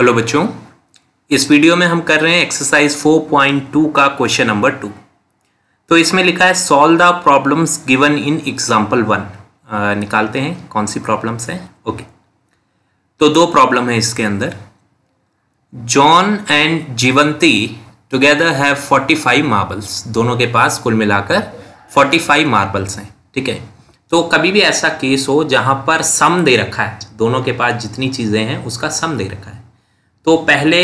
Hello बच्चों इस video में हम कर रहे हैं एक्सरसाइज 4.2 का क्वेश्चन नंबर टू तो इसमें लिखा है solve the problems given in example one निकालते हैं कौन सी प्रॉब्लम्स हैं ओके तो दो प्रॉब्लम है इसके अंदर John and Jivanti together have 45 marbles दोनों के पास कुल मिलाकर 45 मार्बल्स हैं ठीक है तो कभी भी ऐसा केस हो जहाँ पर सम दे रखा है दोनों के पास जितनी चीज़ें हैं उसका सम दे रखा है तो पहले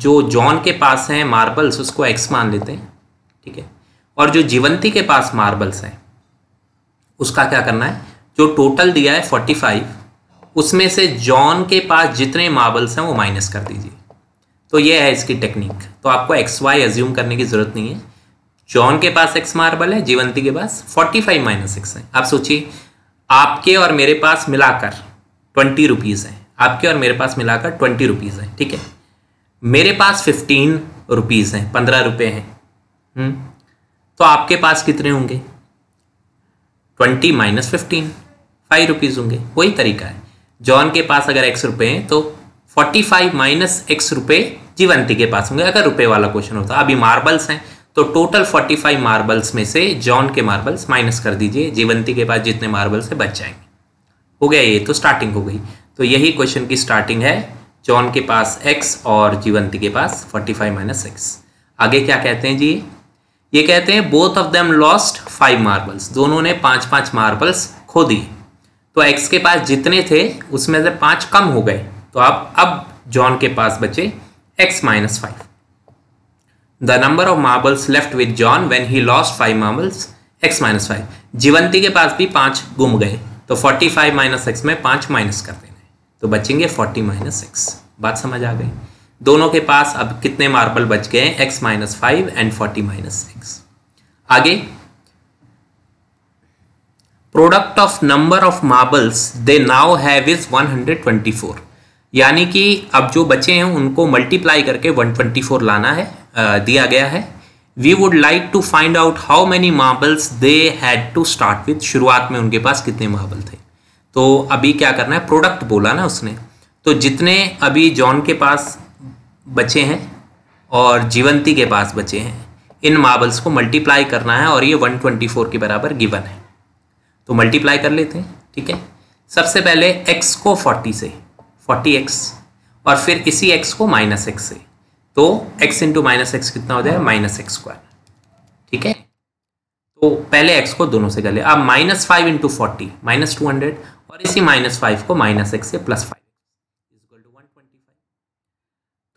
जो जॉन के पास हैं मार्बल्स उसको एक्स मान लेते हैं ठीक है और जो जीवंती के पास मार्बल्स हैं उसका क्या करना है जो टोटल दिया है फोर्टी फाइव उसमें से जॉन के पास जितने मार्बल्स हैं वो माइनस कर दीजिए तो ये है इसकी टेक्निक तो आपको एक्स वाई एज्यूम करने की ज़रूरत नहीं है जॉन के पास एक्स मार्बल है जीवंती के पास फोर्टी फाइव माइनस एक्स है आप सोचिए आपके और मेरे पास मिलाकर ट्वेंटी रुपीज़ हैं आपके और मेरे पास मिलाकर ट्वेंटी रुपीज़ हैं ठीक है मेरे पास फिफ्टीन रुपीज़ हैं पंद्रह रुपये हैं हम्म? तो आपके पास कितने होंगे twenty minus fifteen five rupees होंगे वही तरीका है जॉन के पास अगर एक्स रुपये हैं तो फोर्टी फाइव माइनस एक्स रुपये जीवंती के पास होंगे अगर रुपये वाला क्वेश्चन होता अभी मार्बल्स हैं तो टोटल फोर्टी फाइव मार्बल्स में से जॉन के मार्बल्स माइनस कर दीजिए जीवंती के पास जितने मार्बल्स है बच जाएंगे हो गया ये तो स्टार्टिंग हो गई तो यही क्वेश्चन की स्टार्टिंग है जॉन के पास एक्स और जीवंती के पास फोर्टी फाइव माइनस एक्स आगे क्या कहते हैं जी ये कहते हैं both of them lost five marbles दोनों ने पांच पांच मार्बल्स खो दिए तो एक्स के पास जितने थे उसमें से पांच कम हो गए तो आप अब जॉन के पास बचे x minus five the number of marbles left with John when he lost five marbles x minus five Jivanti के पास भी पांच गुम गए तो फोर्टी फाइव माइनस एक्स में पांच माइनस करते तो बचेंगे फोर्टी माइनस सिक्स बात समझ आ गई दोनों के पास अब कितने मार्बल बच गए हैं x minus five and forty minus six आगे product of number of marbles they now have is 124 यानी कि अब जो बचे हैं उनको मल्टीप्लाई करके 124 लाना है दिया गया है we would like to find out how many marbles they had to start with शुरुआत में उनके पास कितने मार्बल थे तो अभी क्या करना है प्रोडक्ट बोला ना उसने तो जितने अभी जॉन के पास बचे हैं और जीवंती के पास बचे हैं इन मार्बल्स को मल्टीप्लाई करना है और ये 124 के बराबर गिवन है तो मल्टीप्लाई कर लेते हैं ठीक है सबसे पहले x को 40 से 40x और फिर इसी x को माइनस एक्स से तो x इंटू माइनस एक्स कितना हो जाएगा माइनस एक्स स्क्वायर ठीक है तो पहले एक्स को दोनों से कर ले अब minus five into forty minus two hundred और इसी माइनस फाइव को माइनस एक्स से प्लस फाइव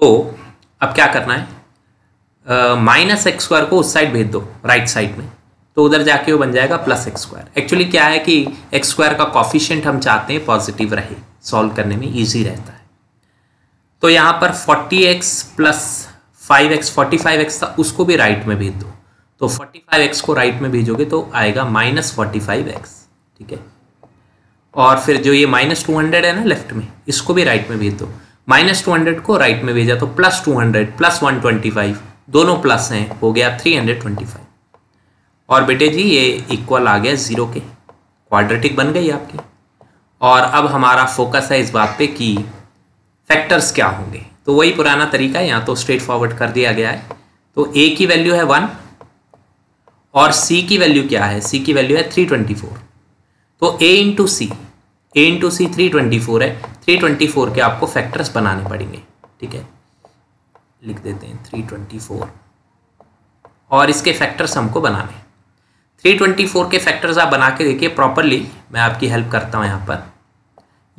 तो अब क्या करना है माइनस एक्स स्क्वायर को उस साइड भेज दो राइट साइड में तो उधर जाके वो बन जाएगा प्लस एक्स स्क्वायर एक्चुअली क्या है कि एक्स स्क्वायर का कॉफिशियंट हम चाहते हैं पॉजिटिव रहे सॉल्व करने में ईजी रहता है तो यहाँ पर forty x plus five x forty five x था उसको भी राइट में भेज दो तो 45x को राइट में भेजोगे तो आएगा माइनस फोर्टी ठीक है और फिर जो ये माइनस टू हंड्रेड है ना लेफ्ट में इसको भी राइट में भेज दो माइनस टू हंड्रेड को राइट में भेजा तो plus two hundred plus one twenty five दोनों प्लस हैं हो गया थ्री हंड्रेड ट्वेंटी फाइव और बेटे जी ये इक्वल आ गया ज़ीरो के क्वाड्रेटिक बन गई आपकी और अब हमारा फोकस है इस बात पे कि फैक्टर्स क्या होंगे तो वही पुराना तरीका यहाँ तो स्ट्रेट फॉरवर्ड कर दिया गया है तो ए की वैल्यू है वन और सी की वैल्यू क्या है सी की वैल्यू है थ्री ट्वेंटी फोर तो a into c a into c three twenty four है थ्री ट्वेंटी फोर के आपको फैक्टर्स बनाने पड़ेंगे ठीक है लिख देते हैं थ्री ट्वेंटी फोर और इसके फैक्टर्स हमको बनाने थ्री ट्वेंटी फोर के फैक्टर्स आप बना के देखिए प्रॉपरली मैं आपकी हेल्प करता हूँ यहाँ पर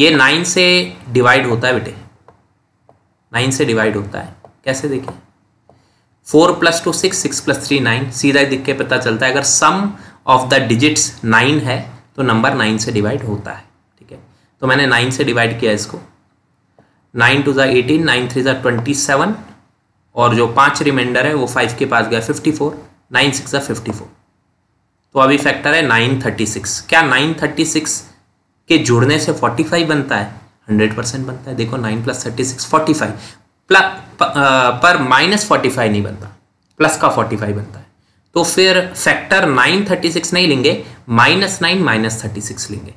ये नाइन से डिवाइड होता है बेटे नाइन से डिवाइड होता है कैसे देखिए four plus two six six plus three nine सीधा दिख के पता चलता है अगर sum of the digits nine है तो नंबर नाइन से डिवाइड होता है ठीक है तो मैंने नाइन से डिवाइड किया इसको नाइन टू ज़ा एटीन नाइन थ्री ज़ा ट्वेंटी सेवन और जो पांच रिमाइंडर है वो फाइव के पास गया फिफ्टी फोर नाइन सिक्स ज़ा फिफ्टी फोर तो अभी फैक्टर है नाइन थर्टी सिक्स क्या नाइन थर्टी सिक्स के जुड़ने से फोर्टी फाइव बनता है हंड्रेड परसेंट बनता है देखो nine plus thirty six forty five पर माइनस फोर्टी फाइव नहीं बनता प्लस का फोर्टी फाइव बनता है तो फिर फैक्टर नाइन थर्टी सिक्स नहीं लेंगे minus nine minus thirty six लेंगे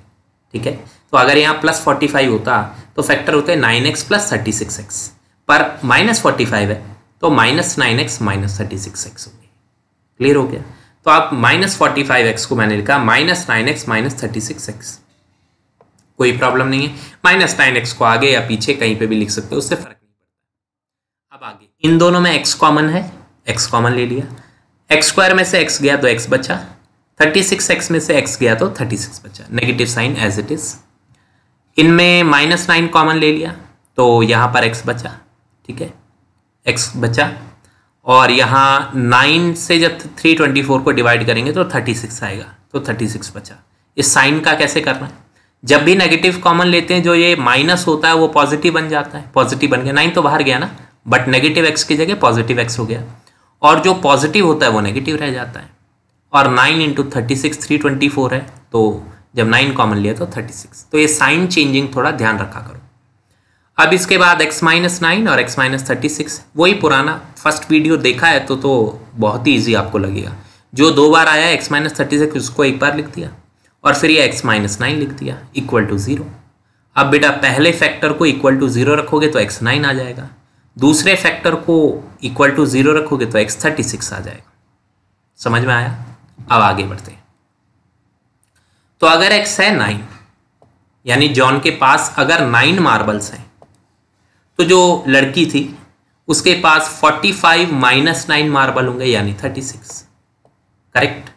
ठीक है तो अगर यहाँ प्लस फोर्टी फाइव होता तो फैक्टर होते nine x plus thirty six x पर माइनस फोर्टी फाइव है तो minus nine x minus thirty six x होगी क्लियर हो गया तो आप माइनस फोर्टी फाइव एक्स को मैंने लिखा minus nine x minus thirty six x कोई प्रॉब्लम नहीं है माइनस नाइन एक्स को आगे या पीछे कहीं पे भी लिख सकते हो उससे फर्क अब आगे इन दोनों में एक्स कॉमन है एक्स कॉमन ले लिया एक्स स्क्वायर में से एक्स गया तो एक्स बचा थर्टी सिक्स एक्स में से एक्स गया तो थर्टी सिक्स बचा negative sign as it is इनमें माइनस नाइन कॉमन ले लिया तो यहाँ पर एक्स बचा ठीक है एक्स बचा और यहाँ नाइन से जब थ्री ट्वेंटी फोर को डिवाइड करेंगे तो थर्टी सिक्स आएगा तो थर्टी सिक्स बचा इस साइन का कैसे करना है जब भी नेगेटिव कॉमन लेते हैं जो ये माइनस होता है वो पॉजिटिव बन जाता है पॉजिटिव बन गया नाइन तो बाहर गया ना बट नेगेटिव एक्स की जगह पॉजिटिव एक्स हो गया और जो पॉजिटिव होता है वो नेगेटिव रह जाता है और nine into thirty six three twenty four है तो जब नाइन कॉमन लिया तो थर्टी सिक्स तो ये साइन चेंजिंग थोड़ा ध्यान रखा करो अब इसके बाद एक्स माइनस नाइन और एक्स माइनस थर्टी सिक्स वही पुराना फर्स्ट वीडियो देखा है तो तो बहुत ही ईजी आपको लगेगा जो दो बार आया एक्स माइनस थर्टी सिक्स उसको एक बार लिख दिया और फिर ये एक्स माइनस नाइन लिख दिया इक्वल टू ज़ीरो अब बेटा पहले फैक्टर को इक्वल टू ज़ीरो रखोगे तो एक्स नाइन आ जाएगा दूसरे फैक्टर को इक्वल टू ज़ीरो रखोगे तो एक्स थर्टी सिक्स आ जाएगा समझ में आया अब आगे बढ़ते हैं तो अगर एक्स है नाइन यानी जॉन के पास अगर नाइन मार्बल्स हैं तो जो लड़की थी उसके पास forty five minus nine marble होंगे यानी थर्टी सिक्स करेक्ट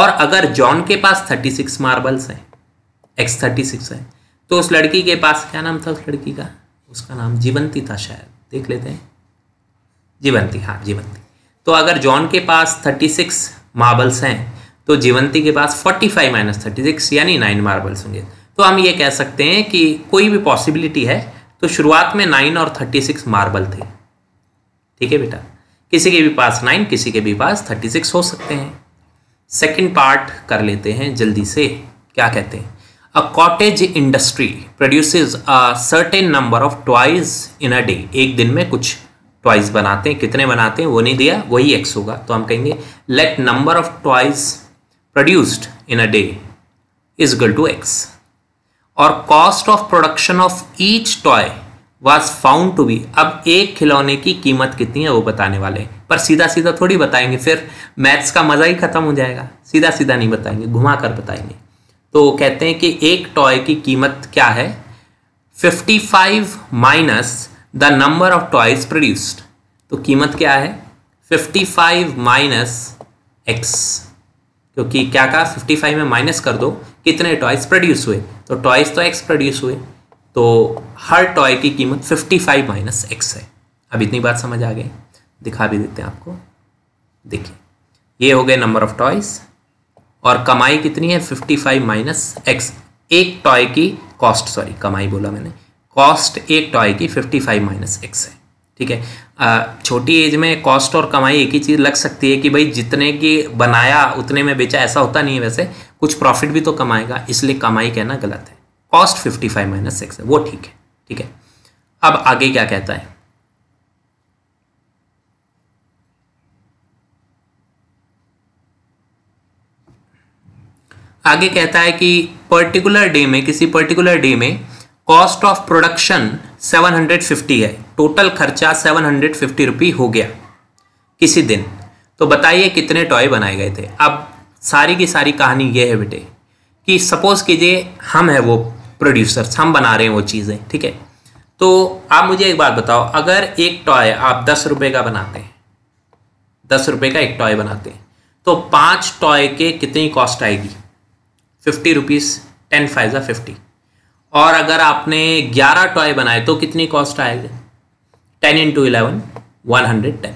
और अगर जॉन के पास थर्टी सिक्स मार्बल्स हैं एक्स थर्टी सिक्स है तो उस लड़की के पास क्या नाम था उस लड़की का उसका नाम जीवंती था शायद देख लेते हैं जीवंती हाँ जीवंती तो अगर जॉन के पास थर्टी सिक्स मार्बल्स हैं तो जीवंती के पास forty five minus thirty six यानी नाइन मार्बल्स होंगे तो हम ये कह सकते हैं कि कोई भी पॉसिबिलिटी है तो शुरुआत में नाइन और थर्टी सिक्स मार्बल थे ठीक है बेटा किसी के भी पास नाइन किसी के भी पास थर्टी सिक्स हो सकते हैं सेकंड पार्ट कर लेते हैं जल्दी से क्या कहते हैं A cottage industry produces a certain number of toys in a day. एक दिन में कुछ टॉयज बनाते हैं कितने बनाते हैं वो नहीं दिया वही एक्स होगा तो हम कहेंगे let number of toys produced in a day is equal to x और cost of production of each toy was found to be अब एक खिलौने की कीमत कितनी है वो बताने वाले हैं पर सीधा सीधा थोड़ी बताएंगे फिर मैथ्स का मज़ा ही खत्म हो जाएगा सीधा सीधा नहीं बताएंगे घुमा कर बताएंगे तो कहते हैं कि एक टॉय की कीमत क्या है 55 minus the number of toys produced तो कीमत क्या है 55 माइनस एक्स क्योंकि क्या कहा 55 में माइनस कर दो कितने टॉयज प्रोड्यूस हुए तो टॉयज तो एक्स प्रोड्यूस हुए तो हर टॉय की कीमत 55 माइनस एक्स है अब इतनी बात समझ आ गई दिखा भी देते हैं आपको देखिए ये हो गए नंबर ऑफ टॉयज़ और कमाई कितनी है 55 फाइव माइनस एक्स एक टॉय की कॉस्ट सॉरी कमाई बोला मैंने कॉस्ट एक टॉय की 55 फाइव माइनस एक्स है ठीक है छोटी एज में कॉस्ट और कमाई एक ही चीज़ लग सकती है कि भाई जितने की बनाया उतने में बेचा ऐसा होता नहीं है वैसे कुछ प्रॉफिट भी तो कमाएगा इसलिए कमाई कहना गलत है कॉस्ट 55 फाइव माइनस एक्स है वो ठीक है ठीक है अब आगे क्या कहता है आगे कहता है कि पर्टिकुलर डे में किसी पर्टिकुलर डे में कॉस्ट ऑफ प्रोडक्शन 750 है टोटल खर्चा 750 रुपी हो गया किसी दिन तो बताइए कितने टॉय बनाए गए थे अब सारी की सारी कहानी यह है बेटे कि सपोज़ कीजिए हम हैं वो प्रोड्यूसर्स हम बना रहे हैं वो चीज़ें ठीक है तो आप मुझे एक बात बताओ अगर एक टॉय आप दस रुपये का बनाते हैं दस रुपये का एक टॉय बनाते हैं तो पाँच टॉय के कितनी कॉस्ट आएगी फिफ्टी रुपीज़ टेन या फिफ्टी और अगर आपने ग्यारह टॉय बनाए तो कितनी कॉस्ट आएगी ten into eleven one hundred ten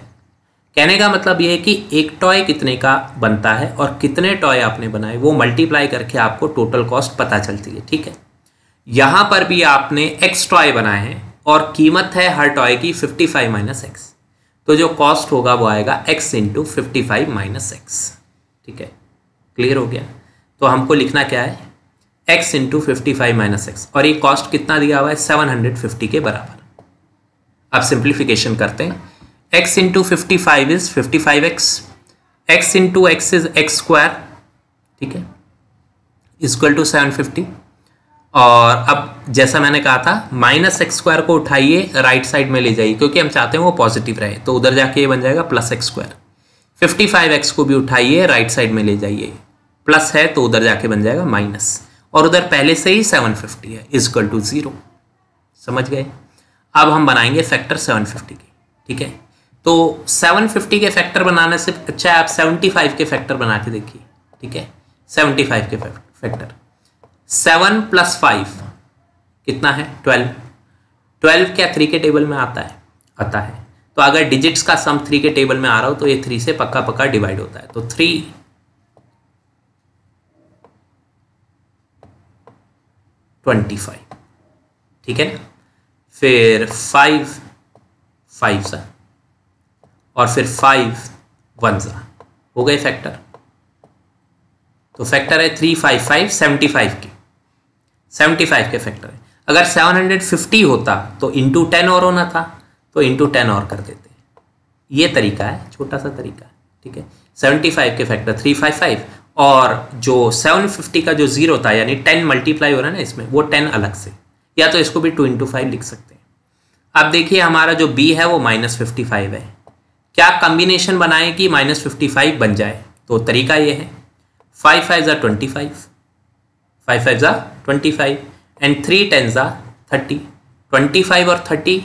कहने का मतलब यह है कि एक टॉय कितने का बनता है और कितने टॉय आपने बनाए वो मल्टीप्लाई करके आपको टोटल कॉस्ट पता चलती है ठीक है यहाँ पर भी आपने एक्स टॉय बनाए हैं और कीमत है हर टॉय की फिफ्टी फाइव माइनस एक्स तो जो कॉस्ट होगा वो आएगा x into fifty five minus x ठीक है क्लियर हो गया तो हमको लिखना क्या है x into fifty five minus x और ये कॉस्ट कितना दिया हुआ है सेवन हंड्रेड फिफ्टी के बराबर अब सिंप्लीफिकेशन करते हैं x into fifty five is fifty five x x into x is x square ठीक है इजक्वल टू सेवन फिफ्टी और अब जैसा मैंने कहा था माइनस एक्स स्क्वायर को उठाइए राइट साइड में ले जाइए क्योंकि हम चाहते हैं वो पॉजिटिव रहे तो उधर जाके ये बन जाएगा plus x square fifty five x को भी उठाइए राइट साइड में ले जाइए प्लस है तो उधर जाके बन जाएगा माइनस और उधर पहले से ही 750 है इजक्वल टू ज़ीरो समझ गए अब हम बनाएंगे फैक्टर 750 के ठीक है तो 750 के फैक्टर बनाने से अच्छा है आप 75 के फैक्टर बना के देखिए ठीक है 75 के फैक्टर 7 प्लस फाइव कितना है 12 12 क्या थ्री के टेबल में आता है आता है तो अगर डिजिट्स का सम थ्री के टेबल में आ रहा हो तो ये थ्री से पक्का पक्का डिवाइड होता है तो थ्री ट्वेंटी फाइव ठीक है ना फिर फाइव फाइव सा और फिर फाइव वन सा हो गए फैक्टर तो फैक्टर है three five five seventy five के सेवेंटी फाइव के फैक्टर है अगर सेवन हंड्रेड फिफ्टी होता तो इंटू टेन और होना था तो इंटू टेन और कर देते ये तरीका है छोटा सा तरीका ठीक है सेवेंटी फाइव के फैक्टर थ्री फाइव फाइव और जो 750 का जो जीरो था यानी 10 मल्टीप्लाई हो रहा है ना इसमें वो 10 अलग से या तो इसको भी 2 इंटू फाइव लिख सकते हैं अब देखिए हमारा जो बी है वो माइनस फिफ्टी फाइव है क्या कम्बिनेशन बनाएं कि माइनस फिफ्टी फाइव बन जाए तो तरीका ये है फाइव फाइव ज़ा ट्वेंटी फाइव फाइव फाइव ज़ा twenty five and three ten ज़ा थर्टी ट्वेंटी फाइव और थर्टी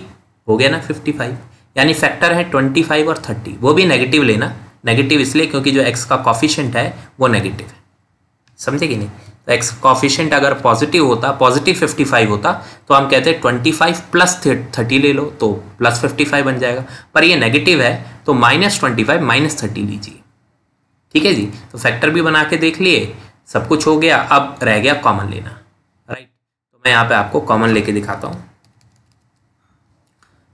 हो गया ना फिफ्टी फाइव यानी फैक्टर है ट्वेंटी फाइव और थर्टी वो भी नेगेटिव लेना नेगेटिव इसलिए क्योंकि जो एक्स का कॉफिशेंट है वो नेगेटिव है समझे कि नहीं तो एक्स कॉफिशेंट अगर पॉजिटिव होता पॉजिटिव 55 होता तो हम कहते हैं ट्वेंटी फाइव प्लस थर्टी ले लो तो प्लस फाइव बन जाएगा पर ये नेगेटिव है तो minus twenty five minus thirty लीजिए ठीक है जी तो फैक्टर भी बना के देख लिए सब कुछ हो गया अब रह गया कॉमन लेना राइट तो मैं यहाँ पे आपको कॉमन लेके दिखाता हूँ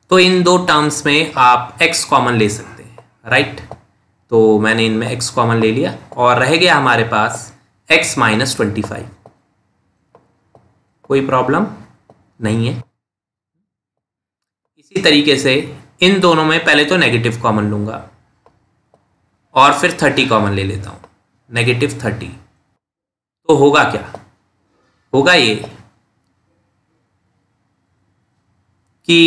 तो इन दो टर्म्स में आप x कॉमन ले सकते हैं राइट तो मैंने इनमें x कॉमन ले लिया और रह गया हमारे पास x माइनस ट्वेंटी फाइव कोई प्रॉब्लम नहीं है इसी तरीके से इन दोनों में पहले तो नेगेटिव कॉमन लूंगा और फिर थर्टी कॉमन ले लेता हूं नेगेटिव थर्टी तो होगा क्या होगा ये कि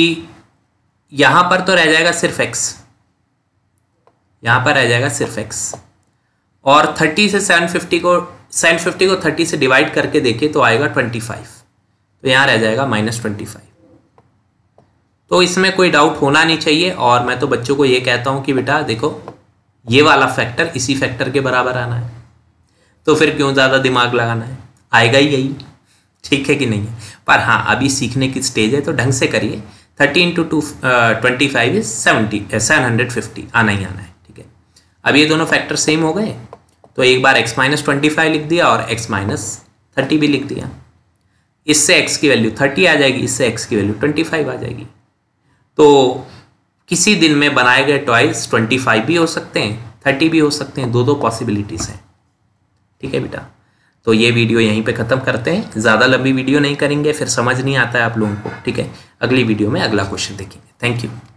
यहां पर तो रह जाएगा सिर्फ एक्स यहाँ पर रह जाएगा सिर्फ एक्स और थर्टी से सेवन फिफ्टी को सेवन फिफ्टी को थर्टी से डिवाइड करके देखिए तो आएगा ट्वेंटी फाइव तो यहाँ रह जाएगा माइनस ट्वेंटी फाइव तो इसमें कोई डाउट होना नहीं चाहिए और मैं तो बच्चों को ये कहता हूँ कि बेटा देखो ये वाला फैक्टर इसी फैक्टर के बराबर आना है तो फिर क्यों ज़्यादा दिमाग लगाना है आएगा ही यही ठीक है कि नहीं है पर हाँ अभी सीखने की स्टेज है तो ढंग से करिए thirty into two twenty five is seventy seven hundred fifty आना ही आना है अब ये दोनों फैक्टर सेम हो गए तो एक बार x माइनस ट्वेंटी फाइव लिख दिया और x माइनस थर्टी भी लिख दिया इससे x की वैल्यू थर्टी आ जाएगी इससे x की वैल्यू ट्वेंटी फाइव आ जाएगी तो किसी दिन में बनाए गए टॉयज ट्वेंटी फाइव भी हो सकते हैं थर्टी भी हो सकते हैं दो दो पॉसिबिलिटीज़ हैं ठीक है बेटा तो ये वीडियो यहीं पे ख़त्म करते हैं ज़्यादा लंबी वीडियो नहीं करेंगे फिर समझ नहीं आता है आप लोगों को ठीक है अगली वीडियो में अगला क्वेश्चन देखेंगे थैंक यू